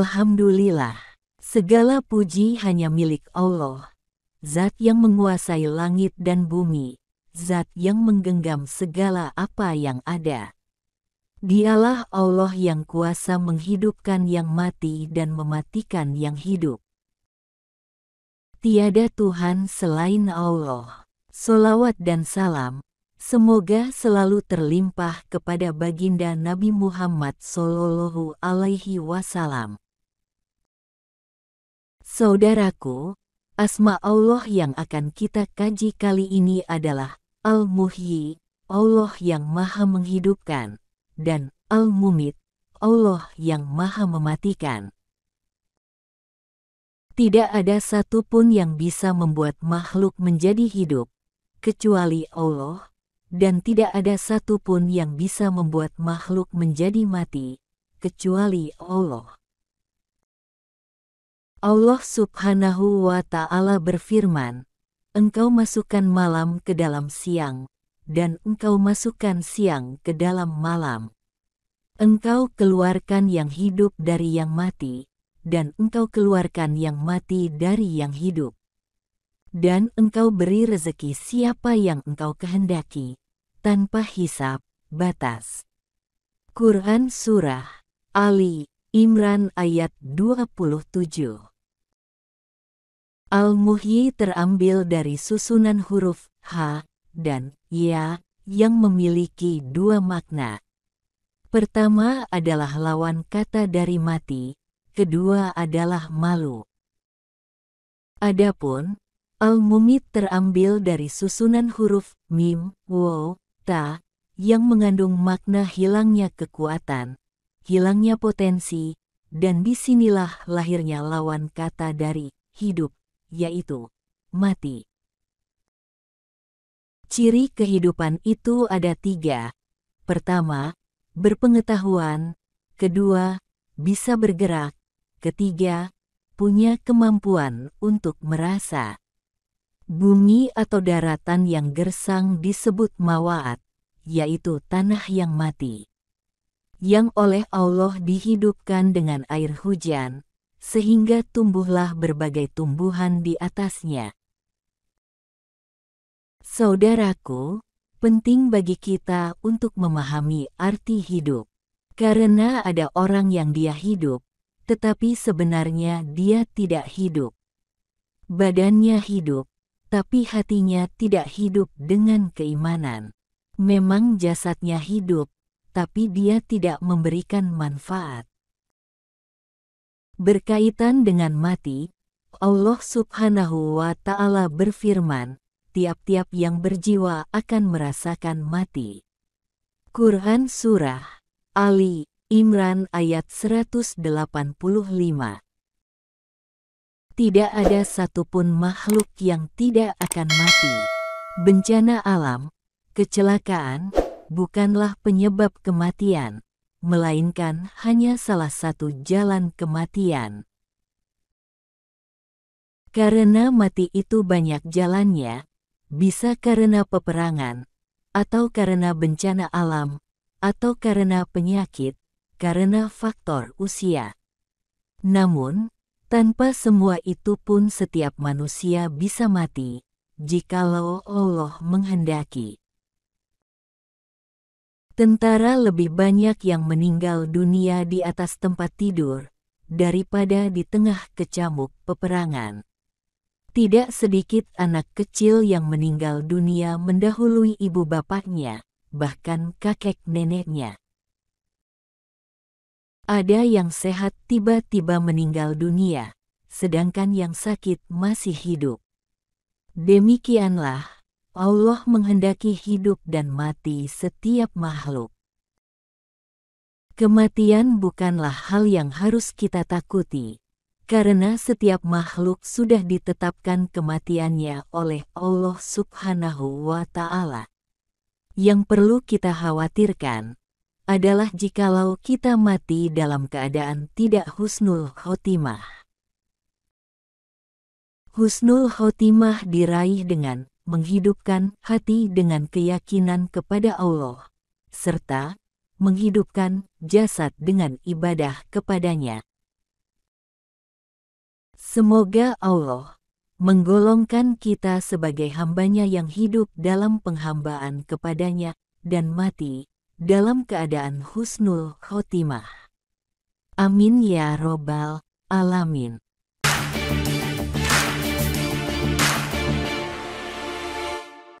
Alhamdulillah, segala puji hanya milik Allah, zat yang menguasai langit dan bumi, zat yang menggenggam segala apa yang ada. Dialah Allah yang kuasa menghidupkan yang mati dan mematikan yang hidup. Tiada Tuhan selain Allah. Solawat dan salam, semoga selalu terlimpah kepada baginda Nabi Muhammad Sallallahu Alaihi Wasallam. Saudaraku, asma Allah yang akan kita kaji kali ini adalah Al-Muhyi, Allah yang maha menghidupkan, dan Al-Mumit, Allah yang maha mematikan. Tidak ada satupun yang bisa membuat makhluk menjadi hidup, kecuali Allah, dan tidak ada satupun yang bisa membuat makhluk menjadi mati, kecuali Allah. Allah subhanahu wa ta'ala berfirman, Engkau masukkan malam ke dalam siang, dan engkau masukkan siang ke dalam malam. Engkau keluarkan yang hidup dari yang mati, dan engkau keluarkan yang mati dari yang hidup. Dan engkau beri rezeki siapa yang engkau kehendaki, tanpa hisap, batas. Quran Surah Ali Imran ayat 27 Al-Muhyi terambil dari susunan huruf H dan Ya yang memiliki dua makna. Pertama adalah lawan kata dari mati, kedua adalah malu. Adapun, Al-Mumit terambil dari susunan huruf Mim, wo Ta, yang mengandung makna hilangnya kekuatan, hilangnya potensi, dan disinilah lahirnya lawan kata dari hidup yaitu mati. Ciri kehidupan itu ada tiga. Pertama, berpengetahuan. Kedua, bisa bergerak. Ketiga, punya kemampuan untuk merasa. Bumi atau daratan yang gersang disebut mawaat, yaitu tanah yang mati yang oleh Allah dihidupkan dengan air hujan, sehingga tumbuhlah berbagai tumbuhan di atasnya. Saudaraku, penting bagi kita untuk memahami arti hidup. Karena ada orang yang dia hidup, tetapi sebenarnya dia tidak hidup. Badannya hidup, tapi hatinya tidak hidup dengan keimanan. Memang jasadnya hidup, tapi dia tidak memberikan manfaat. Berkaitan dengan mati, Allah subhanahu wa ta'ala berfirman, tiap-tiap yang berjiwa akan merasakan mati. Quran Surah Ali Imran ayat 185 Tidak ada satupun makhluk yang tidak akan mati. Bencana alam, kecelakaan, bukanlah penyebab kematian, melainkan hanya salah satu jalan kematian. Karena mati itu banyak jalannya, bisa karena peperangan, atau karena bencana alam, atau karena penyakit, karena faktor usia. Namun, tanpa semua itu pun setiap manusia bisa mati, jikalau Allah menghendaki tentara lebih banyak yang meninggal dunia di atas tempat tidur daripada di tengah kecamuk peperangan. Tidak sedikit anak kecil yang meninggal dunia mendahului ibu bapaknya, bahkan kakek neneknya. Ada yang sehat tiba-tiba meninggal dunia, sedangkan yang sakit masih hidup. Demikianlah Allah menghendaki hidup dan mati setiap makhluk. Kematian bukanlah hal yang harus kita takuti, karena setiap makhluk sudah ditetapkan kematiannya oleh Allah Subhanahu wa Ta'ala. Yang perlu kita khawatirkan adalah jikalau kita mati dalam keadaan tidak husnul khotimah. Husnul khotimah diraih dengan menghidupkan hati dengan keyakinan kepada Allah, serta menghidupkan jasad dengan ibadah kepadanya. Semoga Allah menggolongkan kita sebagai hambanya yang hidup dalam penghambaan kepadanya dan mati dalam keadaan husnul khotimah. Amin ya robbal alamin.